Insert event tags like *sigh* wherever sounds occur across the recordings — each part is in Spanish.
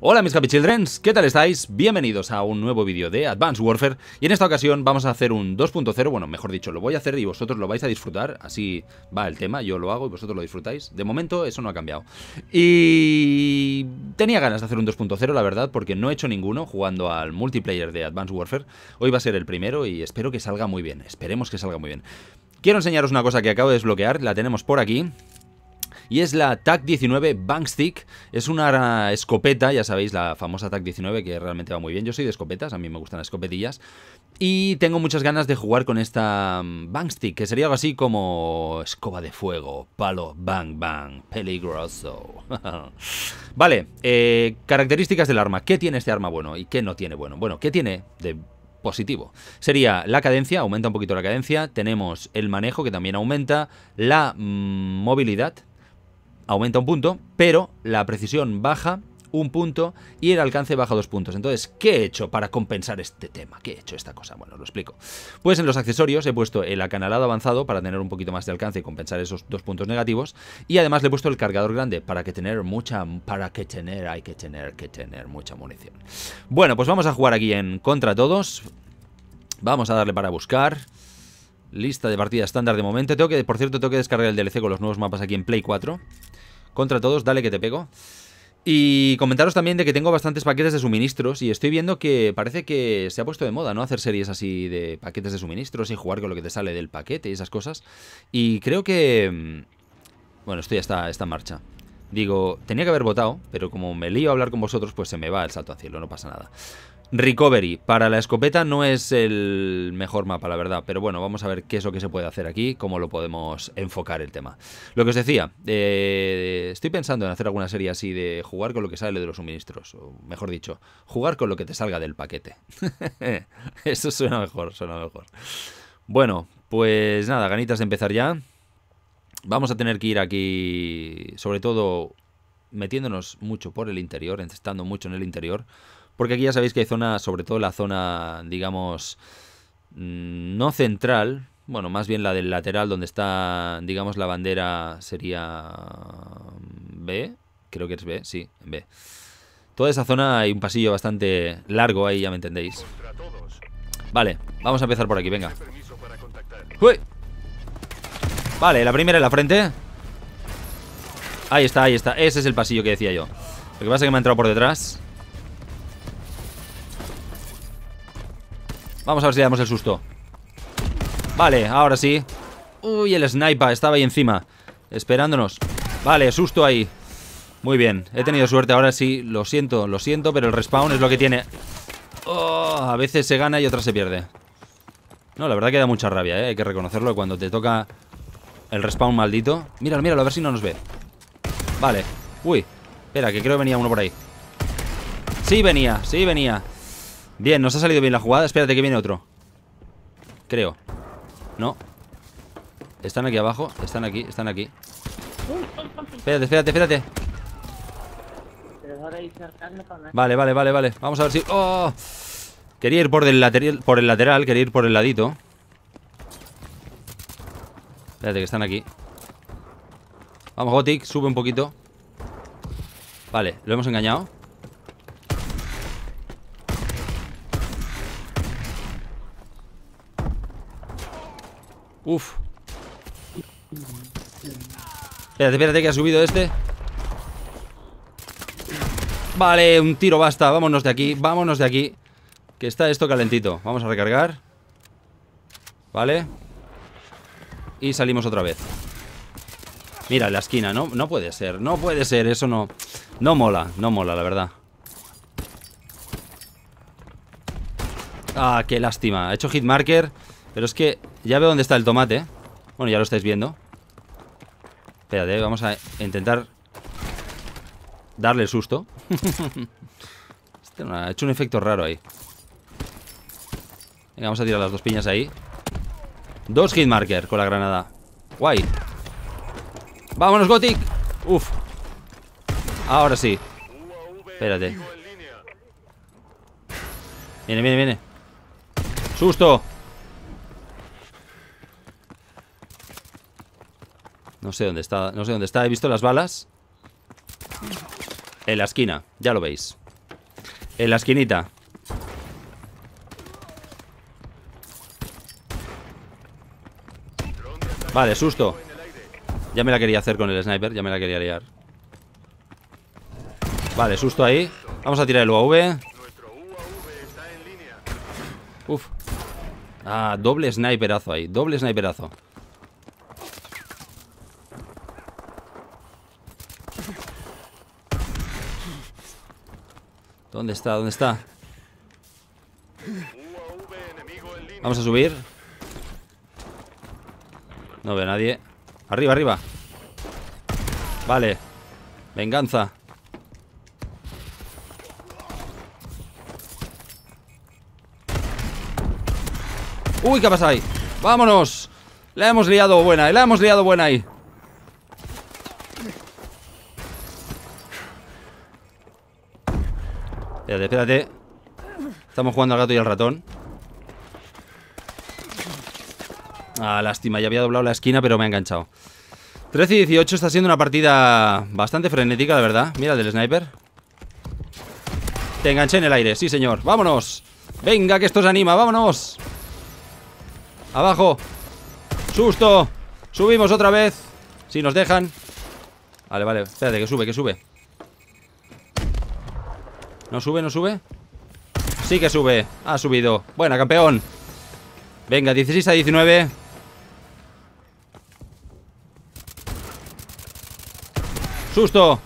Hola mis Happy ¿qué tal estáis? Bienvenidos a un nuevo vídeo de Advanced Warfare y en esta ocasión vamos a hacer un 2.0, bueno, mejor dicho, lo voy a hacer y vosotros lo vais a disfrutar, así va el tema, yo lo hago y vosotros lo disfrutáis, de momento eso no ha cambiado. Y tenía ganas de hacer un 2.0, la verdad, porque no he hecho ninguno jugando al multiplayer de Advanced Warfare, hoy va a ser el primero y espero que salga muy bien, esperemos que salga muy bien. Quiero enseñaros una cosa que acabo de desbloquear, la tenemos por aquí, y es la TAC-19 Bangstick. Es una escopeta, ya sabéis, la famosa TAC-19 que realmente va muy bien. Yo soy de escopetas, a mí me gustan las escopetillas. Y tengo muchas ganas de jugar con esta mm, Bangstick, que sería algo así como escoba de fuego, palo, bang, bang, peligroso. *laughs* vale, eh, características del arma. ¿Qué tiene este arma bueno y qué no tiene bueno? Bueno, ¿qué tiene de positivo. Sería la cadencia, aumenta un poquito la cadencia, tenemos el manejo que también aumenta, la mm, movilidad, aumenta un punto, pero la precisión baja un punto y el alcance baja dos puntos. Entonces, ¿qué he hecho para compensar este tema? ¿Qué he hecho esta cosa? Bueno, lo explico. Pues en los accesorios he puesto el acanalado avanzado para tener un poquito más de alcance y compensar esos dos puntos negativos. Y además le he puesto el cargador grande para que tener mucha... Para que tener, hay que tener, que tener mucha munición. Bueno, pues vamos a jugar aquí en contra todos. Vamos a darle para buscar. Lista de partida estándar de momento. Tengo que, por cierto, tengo que descargar el DLC con los nuevos mapas aquí en Play 4. Contra todos, dale que te pego. Y comentaros también de que tengo bastantes paquetes de suministros y estoy viendo que parece que se ha puesto de moda, ¿no? Hacer series así de paquetes de suministros y jugar con lo que te sale del paquete y esas cosas. Y creo que... Mm, bueno, esto ya está, en marcha. Digo, tenía que haber votado, pero como me lío hablar con vosotros, pues se me va el salto al cielo, no pasa nada. Recovery. Para la escopeta no es el mejor mapa, la verdad. Pero bueno, vamos a ver qué es lo que se puede hacer aquí, cómo lo podemos enfocar el tema. Lo que os decía, eh, estoy pensando en hacer alguna serie así de jugar con lo que sale de los suministros. O mejor dicho, jugar con lo que te salga del paquete. *laughs* Eso suena mejor, suena mejor. Bueno, pues nada, ganitas de empezar ya. Vamos a tener que ir aquí, sobre todo metiéndonos mucho por el interior, estando mucho en el interior, porque aquí ya sabéis que hay zona, sobre todo la zona, digamos, mm, no central, bueno, más bien la del lateral donde está, digamos, la bandera sería B, creo que es B, sí, B. Toda esa zona hay un pasillo bastante largo ahí, ya me entendéis. Vale, vamos a empezar por aquí, venga. Vale, la primera en la frente. Ahí está, ahí está. Ese es el pasillo que decía yo. Lo que pasa es que me ha entrado por detrás. Vamos a ver si le damos el susto. Vale, ahora sí. Uy, el sniper estaba ahí encima. Esperándonos. Vale, susto ahí. Muy bien, he tenido suerte ahora sí. Lo siento, lo siento, pero el respawn es lo que tiene. Oh, a veces se gana y otras se pierde. No, la verdad que da mucha rabia, ¿eh? Hay que reconocerlo cuando te toca el respawn maldito. Míralo, míralo, a ver si no nos ve. Vale. Uy, espera, que creo que venía uno por ahí. Sí venía, sí venía. Bien, nos ha salido bien la jugada. Espérate que viene otro. Creo. No. Están aquí abajo. Están aquí, están aquí. Espérate, espérate, espérate. Vale, vale, vale, vale. Vamos a ver si... ¡Oh! Quería ir por, por el lateral, quería ir por el ladito. Espérate, que están aquí. Vamos, Gothic, sube un poquito. Vale, lo hemos engañado. Uf. Espérate, espérate que ha subido este. Vale, un tiro, basta. Vámonos de aquí, vámonos de aquí. Que está esto calentito. Vamos a recargar. Vale. Y salimos otra vez. Mira, la esquina, no, no puede ser, no puede ser, eso no. No mola, no mola, la verdad. Ah, qué lástima. Ha hecho marker, pero es que ya veo dónde está el tomate Bueno, ya lo estáis viendo Espérate, eh, vamos a intentar Darle el susto *laughs* este no, Ha hecho un efecto raro ahí Venga, vamos a tirar las dos piñas ahí Dos hitmarker con la granada Guay Vámonos, Gothic Uf Ahora sí Espérate Viene, viene, viene Susto No sé dónde está, no sé dónde está. He visto las balas. En la esquina, ya lo veis. En la esquinita. Vale, susto. Ya me la quería hacer con el sniper, ya me la quería liar. Vale, susto ahí. Vamos a tirar el UAV. Uf. Ah, doble sniperazo ahí, doble sniperazo. ¿Dónde está? ¿Dónde está? Vamos a subir. No veo a nadie. Arriba, arriba. Vale. Venganza. Uy, ¿qué pasa ahí? ¡Vámonos! La hemos liado buena, eh, la hemos liado buena ahí. Espérate, espérate. Estamos jugando al gato y al ratón. Ah, lástima, ya había doblado la esquina, pero me ha enganchado. 13 y 18 está siendo una partida bastante frenética, la verdad. Mira el del sniper. Te enganché en el aire, sí señor. ¡Vámonos! ¡Venga, que esto se anima! ¡Vámonos! ¡Abajo! ¡Susto! Subimos otra vez. Si nos dejan. Vale, vale. Espérate, que sube, que sube. ¿No sube, no sube? Sí que sube, ha subido Buena, campeón Venga, 16 a 19 ¡Susto!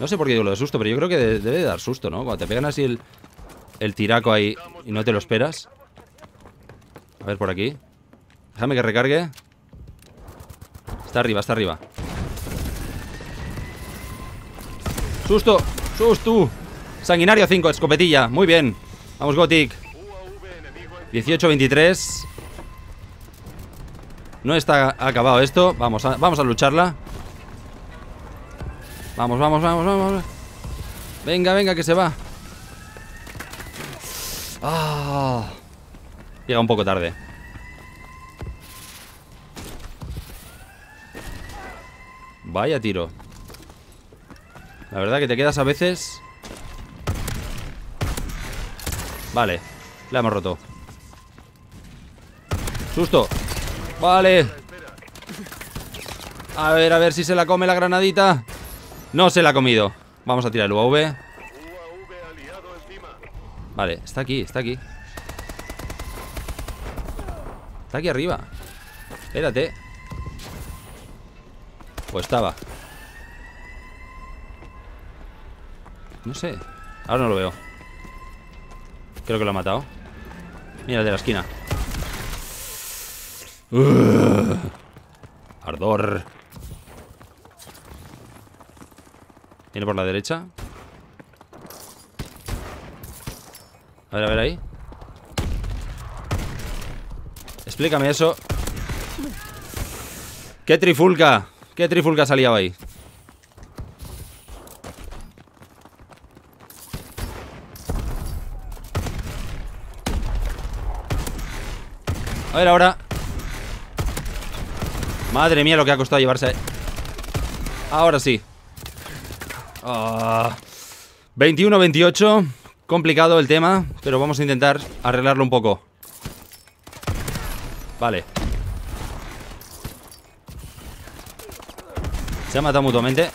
No sé por qué yo lo de susto, pero yo creo que debe dar susto, ¿no? Cuando te pegan así el, el tiraco ahí y no te lo esperas A ver por aquí Déjame que recargue Está arriba, está arriba ¡Susto! ¡Sus tú! Sanguinario 5, escopetilla. Muy bien. Vamos, Gothic. 18-23. No está acabado esto. Vamos a, vamos a lucharla. Vamos, vamos, vamos, vamos. Venga, venga, que se va. Ah. Llega un poco tarde. Vaya tiro. La verdad que te quedas a veces... Vale, la hemos roto Susto Vale A ver, a ver si se la come la granadita No se la ha comido Vamos a tirar el UAV Vale, está aquí, está aquí Está aquí arriba Espérate Pues estaba No sé. Ahora no lo veo. Creo que lo ha matado. Mira, de la esquina. Ardor. tiene por la derecha. A ver, a ver ahí. Explícame eso. ¡Qué trifulca! ¿Qué trifulca salía ahí? A ver ahora. Madre mía lo que ha costado llevarse. Ahora sí. 21-28. Ah. Complicado el tema, pero vamos a intentar arreglarlo un poco. Vale. Se ha matado mutuamente.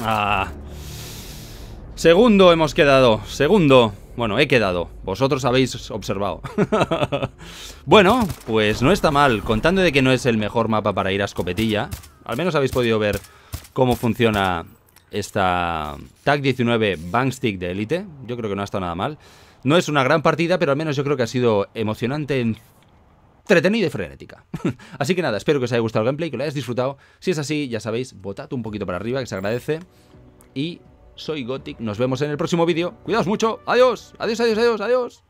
Ah. Segundo hemos quedado. Segundo. Bueno, he quedado. Vosotros habéis observado. *laughs* bueno, pues no está mal. Contando de que no es el mejor mapa para ir a escopetilla, al menos habéis podido ver cómo funciona esta TAC 19 Bangstick de élite. Yo creo que no ha estado nada mal. No es una gran partida, pero al menos yo creo que ha sido emocionante, entretenida y frenética. *laughs* así que nada, espero que os haya gustado el gameplay, que lo hayáis disfrutado. Si es así, ya sabéis, votad un poquito para arriba, que se agradece. Y soy Gothic, nos vemos en el próximo vídeo. Cuidaos mucho, adiós, adiós, adiós, adiós, adiós.